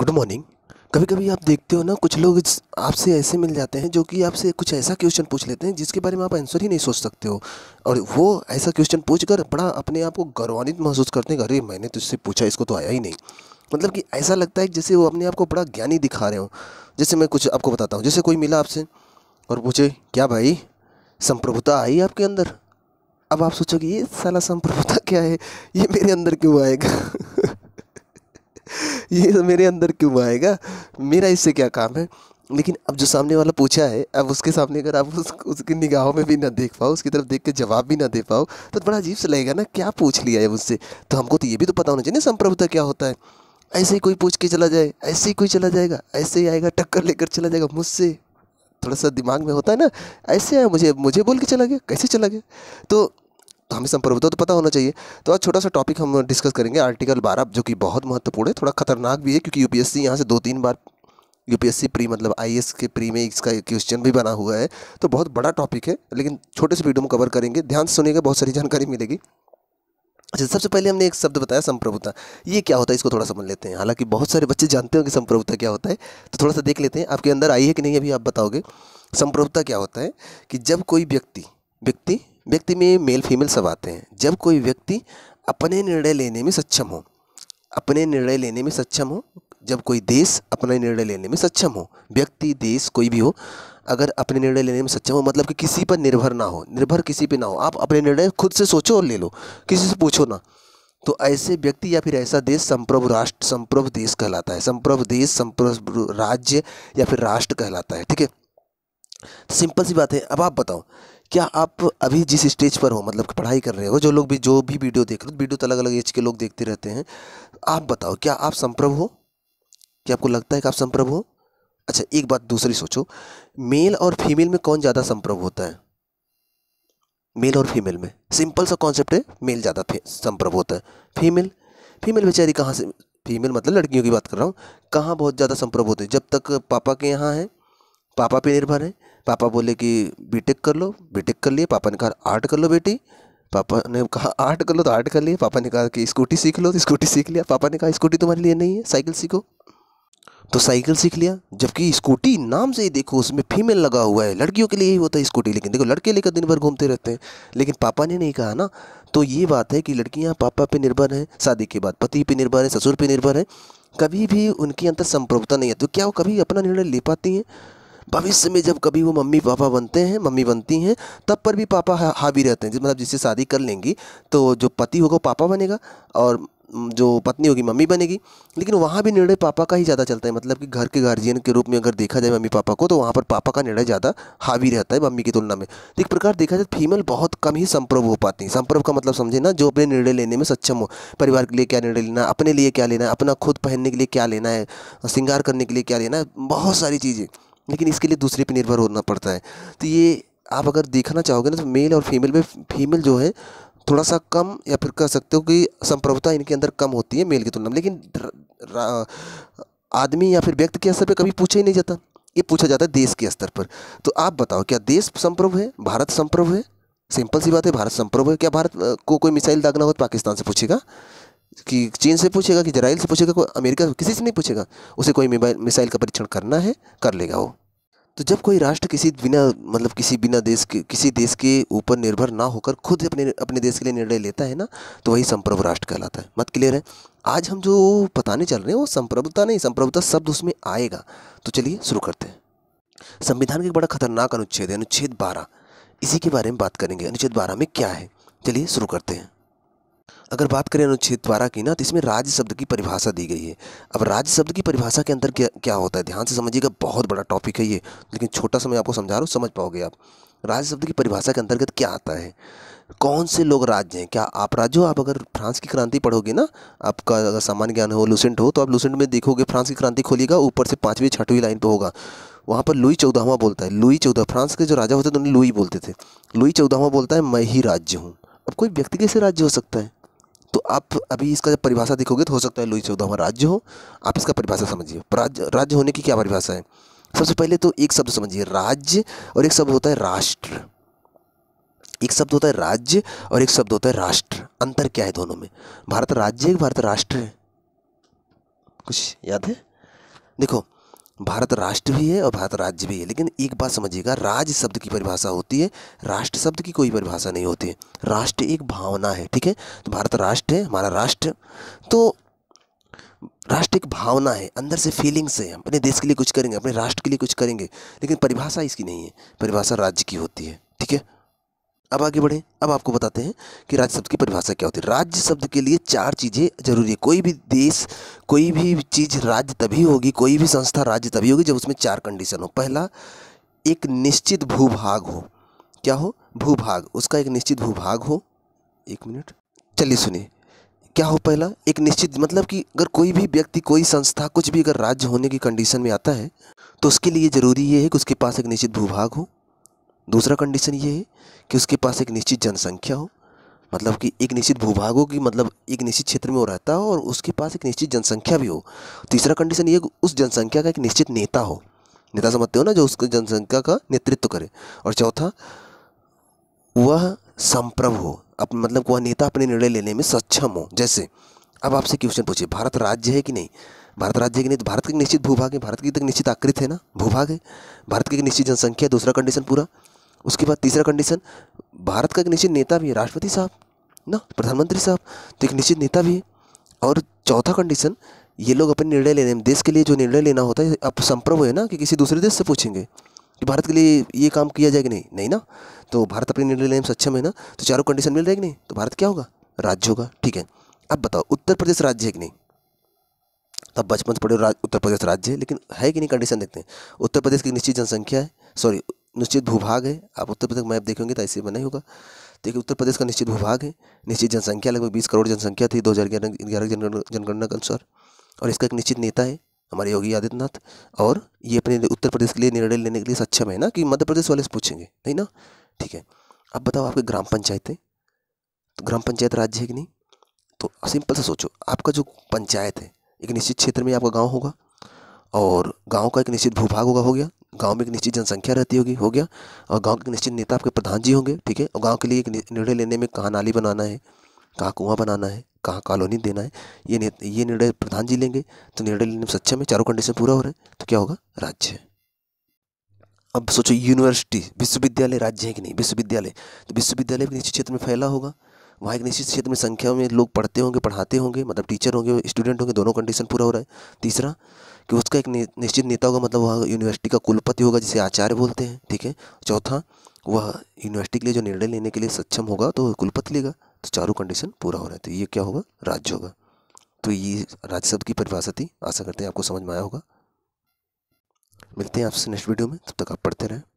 good morning कभी कभी आप देखते हो ना कुछ लोग आपसे ऐसे मिल जाते हैं जो कि आपसे कुछ ऐसा क्वेश्चन पूछ लेते हैं जिसके बारे में आप आंसर ही नहीं सोच सकते हो और वो ऐसा क्वेश्चन पूछ कर बड़ा अपने आप को गौरवान्वित महसूस करते हैं अरे मैंने तुझसे तो पूछा इसको तो आया ही नहीं मतलब कि ऐसा लगता है जैसे वो अपने आप को बड़ा ज्ञानी दिखा रहे हो जैसे मैं कुछ आपको बताता हूँ जैसे कोई मिला आपसे और पूछे क्या भाई संप्रभुता आई आपके अंदर अब आप सोचोगे ये साला संप्रभुता क्या है ये मेरे अंदर क्यों आएगा ये तो मेरे अंदर क्यों आएगा मेरा इससे क्या काम है लेकिन अब जो सामने वाला पूछा है अब उसके सामने अगर आप उस उसकी निगाहों में भी ना देख पाओ उसकी तरफ देख के जवाब भी ना दे पाओ तो बड़ा अजीब से लगेगा ना क्या पूछ लिया है उससे तो हमको तो ये भी तो पता होना चाहिए ना संप्रभुता क्या होता है ऐसे ही कोई पूछ के चला जाए ऐसे ही कोई चला जाएगा ऐसे ही आएगा टक्कर लेकर चला जाएगा मुझसे थोड़ा सा दिमाग में होता है ना ऐसे आया मुझे मुझे बोल के चला गया कैसे चला गया तो तो हमें संप्रभुता तो पता होना चाहिए तो आज छोटा सा टॉपिक हम डिस्कस करेंगे आर्टिकल बारह जो कि बहुत महत्वपूर्ण है थोड़ा खतरनाक भी है क्योंकि यूपीएससी यहाँ से दो तीन बार यूपीएससी प्री मतलब आईएएस के प्री में इसका क्वेश्चन भी बना हुआ है तो बहुत बड़ा टॉपिक है लेकिन छोटे से वीडियो में कवर करेंगे ध्यान से सुनिएगा बहुत सारी जानकारी मिलेगी अच्छा सबसे पहले हमने एक शब्द बताया संप्रभुता ये क्या होता है इसको थोड़ा समझ लेते हैं हालांकि बहुत सारे बच्चे जानते हो कि संप्रभुता क्या होता है तो थोड़ा सा देख लेते हैं आपके अंदर आई है कि नहीं अभी आप बताओगे संप्रभुता क्या होता है कि जब कोई व्यक्ति व्यक्ति व्यक्ति में मेल फीमेल सब आते हैं जब कोई व्यक्ति अपने निर्णय लेने में सक्षम हो अपने निर्णय लेने में सक्षम हो जब कोई देश अपने निर्णय लेने में सक्षम हो व्यक्ति देश कोई भी हो अगर अपने निर्णय लेने में सक्षम हो मतलब कि किसी पर निर्भर ना हो निर्भर किसी पर ना हो आप अपने निर्णय खुद से सोचो और ले लो किसी से पूछो ना तो ऐसे व्यक्ति या फिर ऐसा देश संप्रभ राष्ट्र संप्रभ देश कहलाता है संप्रभ देश संप्रभ राज्य या फिर राष्ट्र कहलाता है ठीक है सिंपल सी बात है अब आप बताओ क्या आप अभी जिस स्टेज पर हो मतलब पढ़ाई कर रहे हो जो लोग भी जो भी वीडियो देख रहे हो वीडियो तो अलग अलग एज के लोग देखते रहते हैं आप बताओ क्या आप संप्रभ हो क्या आपको लगता है कि आप संप्रभ हो अच्छा एक बात दूसरी सोचो मेल और फीमेल में कौन ज़्यादा संप्रभ होता है मेल और फीमेल में सिंपल सा कॉन्सेप्ट है मेल ज़्यादा संप्रभ होता है फीमेल फीमेल बेचारी कहाँ से फीमेल मतलब लड़कियों की बात कर रहा हूँ कहाँ बहुत ज़्यादा संप्रभ होते हैं जब तक पापा के यहाँ हैं पापा पे निर्भर है पापा बोले कि बीटेक कर लो बीटेक कर लिए पापा ने कहा आर्ट कर लो बेटी पापा ने कहा आर्ट कर लो तो आर्ट कर लिए पापा ने कहा कि स्कूटी सीख लो तो स्कूटी सीख लिया पापा ने कहा स्कूटी तुम्हारे लिए नहीं है साइकिल सीखो तो साइकिल सीख लिया जबकि स्कूटी नाम से ही देखो उसमें फीमेल लगा हुआ है लड़कियों के लिए ही होता है स्कूटी लेकिन देखो लड़के लेकर दिन भर घूमते रहते हैं लेकिन पापा ने नहीं कहा ना तो ये बात है कि लड़कियाँ पापा पे निर्भर हैं शादी के बाद पति पे निर्भर है ससुर पे निर्भर है कभी भी उनके अंदर संप्रभुता नहीं है तो क्या वो कभी अपना निर्णय ले पाती हैं भविष्य में जब कभी वो मम्मी पापा बनते हैं मम्मी बनती हैं तब पर भी पापा हावी रहते हैं मतलब जिससे शादी कर लेंगी तो जो पति होगा वो पापा बनेगा और जो पत्नी होगी मम्मी बनेगी लेकिन वहाँ भी निर्णय पापा का ही ज़्यादा चलता है मतलब कि घर के गार्जियन के रूप में अगर देखा जाए मम्मी पापा को तो वहाँ पर पापा का निर्णय ज़्यादा हावी रहता है मम्मी की तुलना में तो एक प्रकार देखा जाए फीमेल बहुत कम ही संप्रभ हो पाती हैं संप्रभ का मतलब समझे ना जो अपने निर्णय लेने में सक्षम हो परिवार के लिए क्या निर्णय लेना अपने लिए क्या लेना है अपना खुद पहनने के लिए क्या लेना है श्रृंगार करने के लिए क्या लेना है बहुत सारी चीज़ें लेकिन इसके लिए दूसरे पर निर्भर होना पड़ता है तो ये आप अगर देखना चाहोगे ना तो मेल और फीमेल में फीमेल जो है थोड़ा सा कम या फिर कह सकते हो कि संप्रभुता इनके अंदर कम होती है मेल की तुलना में लेकिन आदमी या फिर व्यक्ति के स्तर पर कभी पूछा ही नहीं जाता ये पूछा जाता है देश के स्तर पर तो आप बताओ क्या देश संप्रभु है भारत संप्रभु है सिंपल सी बात है भारत संप्रभु है क्या भारत को कोई मिसाइल दागना हो तो पाकिस्तान से पूछेगा कि चीन से पूछेगा कि जराइल से पूछेगा कोई अमेरिका किसी से नहीं पूछेगा उसे कोई मिसाइल का परीक्षण करना है कर लेगा वो तो जब कोई राष्ट्र किसी बिना मतलब किसी बिना देश के किसी देश के ऊपर निर्भर ना होकर खुद अपने अपने देश के लिए निर्णय लेता है ना तो वही संप्रभु राष्ट्र कहलाता है मत क्लियर है आज हम जो बताने चल रहे हैं वो संप्रभुता नहीं संप्रभुता शब्द उसमें आएगा तो चलिए शुरू करते हैं संविधान का एक बड़ा खतरनाक अनुच्छेद है अनुच्छेद बारह इसी के बारे में बात करेंगे अनुच्छेद बारह में क्या है चलिए शुरू करते हैं अगर बात करें अनुच्छेद द्वारा की ना तो इसमें राज्य शब्द की परिभाषा दी गई है अब राज्य शब्द की परिभाषा के अंदर क्या क्या होता है ध्यान से समझिएगा बहुत बड़ा टॉपिक है ये लेकिन छोटा समय आपको समझा रहा हूँ समझ पाओगे आप राज्य शब्द की परिभाषा के अंतर्गत क्या आता है कौन से लोग राज्य हैं क्या आप राज्य हो आप अगर फ्रांस की क्रांति पढ़ोगे ना आपका अगर सामान्य ज्ञान हो लुसेंट हो तो आप लूसेंट में देखोगे फ्रांस की क्रांति खोलिएगा ऊपर से पाँचवीं छठवीं लाइन पर होगा वहाँ पर लुई चौदहवा बोलता है लुई चौदह फ्रांस के जो राजा होते थे तो उन्हें लुई बोलते थे लुई चौदहवा बोलता है मैं ही राज्य हूँ अब कोई व्यक्ति कैसे राज्य हो सकता है तो आप अभी इसका जब परिभाषा देखोगे तो हो सकता है चौदह हमारा राज्य हो आप इसका परिभाषा समझिए राज्य राज्य होने की क्या परिभाषा है सबसे पहले तो एक शब्द समझिए राज्य और एक शब्द होता है राष्ट्र एक शब्द होता है राज्य और एक शब्द होता है राष्ट्र अंतर क्या है दोनों में भारत राज्य है भारत राष्ट्र है कुछ याद है देखो भारत राष्ट्र भी है और भारत राज्य भी है लेकिन एक बात समझिएगा राज्य शब्द की परिभाषा होती है राष्ट्र शब्द की कोई परिभाषा नहीं होती है राष्ट्र एक भावना है ठीक है तो भारत राष्ट्र है हमारा राष्ट्र तो राष्ट्र एक भावना है अंदर से फीलिंग्स है अपने देश के लिए कुछ करेंगे अपने राष्ट्र के लिए कुछ करेंगे लेकिन परिभाषा इसकी नहीं है परिभाषा राज्य की होती है अब आगे बढ़ें अब आपको बताते हैं कि राज्य शब्द की परिभाषा क्या होती है राज्य शब्द के लिए चार चीज़ें जरूरी है कोई भी देश कोई भी चीज़ राज्य तभी होगी कोई भी संस्था राज्य तभी होगी जब उसमें चार कंडीशन हो पहला एक निश्चित भूभाग हो क्या हो भूभाग उसका एक निश्चित भूभाग हो एक मिनट चलिए सुनिए क्या हो पहला एक निश्चित मतलब कि अगर कोई भी व्यक्ति कोई संस्था कुछ भी अगर राज्य होने की कंडीशन में आता है तो उसके लिए ज़रूरी ये है कि उसके पास एक निश्चित भूभाग हो दूसरा कंडीशन ये है कि उसके पास एक निश्चित जनसंख्या हो मतलब कि एक निश्चित भूभागों की मतलब एक निश्चित क्षेत्र में वो रहता हो और उसके पास एक निश्चित जनसंख्या भी हो तीसरा कंडीशन ये उस जनसंख्या का एक निश्चित नेता हो नेता समझते हो ना जो उसके जनसंख्या का नेतृत्व करे और चौथा वह संप्रभ हो अप मतलब वह नेता अपने निर्णय लेने में सक्षम हो जैसे अब आपसे क्वेश्चन पूछे भारत राज्य है कि नहीं भारत राज्य की नहीं तो भारत के निश्चित भूभाग है भारत की तक तो निश्चित आकृत है ना भूभाग है भारत की निश्चित जनसंख्या दूसरा कंडीशन पूरा उसके बाद तीसरा कंडीशन भारत का एक निश्चित नेता भी है राष्ट्रपति साहब ना प्रधानमंत्री साहब तो एक निश्चित नेता भी है और चौथा कंडीशन ये लोग अपने निर्णय लेने में देश के लिए जो निर्णय लेना होता है अब संप्रभ है ना कि किसी दूसरे देश से पूछेंगे कि भारत के लिए ये काम किया जाए कि नहीं नहीं ना तो भारत अपने निर्णय लेने में सक्षम है ना तो चारों कंडीशन मिल जाएगी नहीं तो भारत क्या होगा राज्य होगा ठीक है अब बताओ उत्तर प्रदेश राज्य है कि नहीं तब तो बचपन से पढ़े उत्तर प्रदेश राज्य है लेकिन है कि नहीं कंडीशन देखते हैं उत्तर प्रदेश की निश्चित जनसंख्या है सॉरी निश्चित भूभाग है आप उत्तर प्रदेश मैप देखेंगे तो ऐसे बना ही होगा देखिए तो उत्तर प्रदेश का निश्चित भूभाग है निश्चित जनसंख्या लगभग बीस करोड़ जनसंख्या थी दो हज़ार ग्यारह जनगणना के अनुसार और इसका एक निश्चित नेता है हमारे योगी आदित्यनाथ और ये अपने उत्तर प्रदेश के लिए निर्णय लेने के लिए सक्षम है ना कि मध्य प्रदेश वाले से पूछेंगे नहीं ना ठीक है अब बताओ आपके ग्राम पंचायतें तो ग्राम पंचायत राज्य है कि नहीं तो सिंपल से सोचो आपका जो पंचायत है एक निश्चित क्षेत्र में आपका गांव होगा और गांव का एक निश्चित भूभाग होगा हो गया गांव में एक निश्चित जनसंख्या रहती होगी हो गया और गांव के निश्चित नेता आपके प्रधान जी होंगे ठीक है और गांव के लिए एक निर्णय लेने में कहाँ नाली बनाना है कहाँ कुआं बनाना है कहाँ कॉलोनी देना है ये ये निर्णय प्रधान जी लेंगे तो निर्णय लेने में सक्षम है चारों कंडीशन पूरा हो रहा है तो क्या होगा राज्य अब सोचो यूनिवर्सिटी विश्वविद्यालय राज्य है कि नहीं विश्वविद्यालय तो विश्वविद्यालय भी निश्चित क्षेत्र में फैला होगा वहाँ एक निश्चित क्षेत्र में संख्या में लोग पढ़ते होंगे पढ़ाते होंगे मतलब टीचर होंगे स्टूडेंट होंगे दोनों कंडीशन पूरा हो रहा है तीसरा कि उसका एक निश्चित नेता होगा मतलब वह यूनिवर्सिटी का कुलपति होगा जिसे आचार्य बोलते हैं ठीक है चौथा वह यूनिवर्सिटी के लिए जो निर्णय लेने के लिए सक्षम होगा तो कुलपति लेगा तो चारों कंडीशन पूरा हो रहा है तो ये क्या होगा राज्य होगा तो ये राज्य शब्द की परिभाषा थी आशा करते हैं आपको समझ में आया होगा मिलते हैं आपसे नेक्स्ट वीडियो में तब तक आप पढ़ते रहें